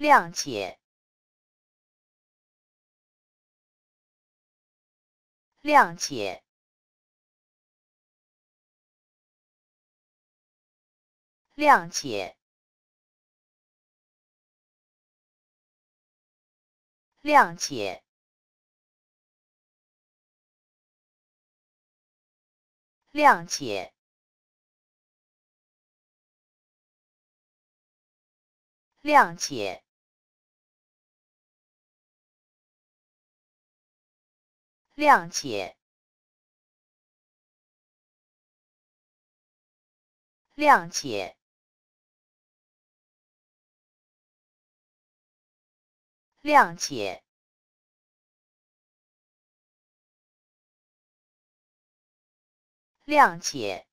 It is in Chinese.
谅解，谅解，谅解，谅解，谅解，谅解。谅解，谅解，谅解，谅解。